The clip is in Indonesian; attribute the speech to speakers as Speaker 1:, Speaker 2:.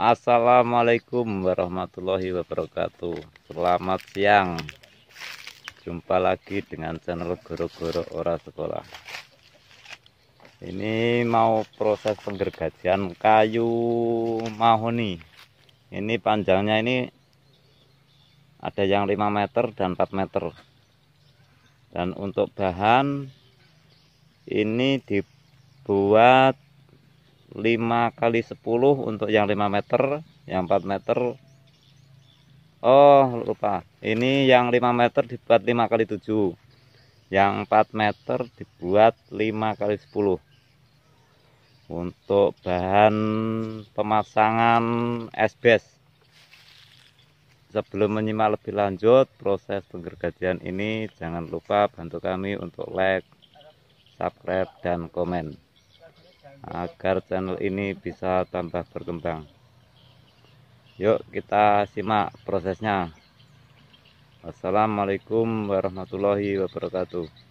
Speaker 1: Assalamualaikum warahmatullahi wabarakatuh Selamat siang Jumpa lagi dengan channel Goro-Goro Ora Sekolah Ini mau proses penggergajian kayu mahoni Ini panjangnya ini Ada yang 5 meter dan 4 meter Dan untuk bahan Ini dibuat 5 kali 10 untuk yang 5 meter yang 4 meter oh lupa ini yang 5 meter dibuat 5 kali 7 yang 4 meter dibuat 5 kali 10 untuk bahan pemasangan SBS sebelum menyimak lebih lanjut proses penggergajian ini jangan lupa bantu kami untuk like subscribe dan komen agar channel ini bisa tambah berkembang yuk kita simak prosesnya Assalamualaikum warahmatullahi wabarakatuh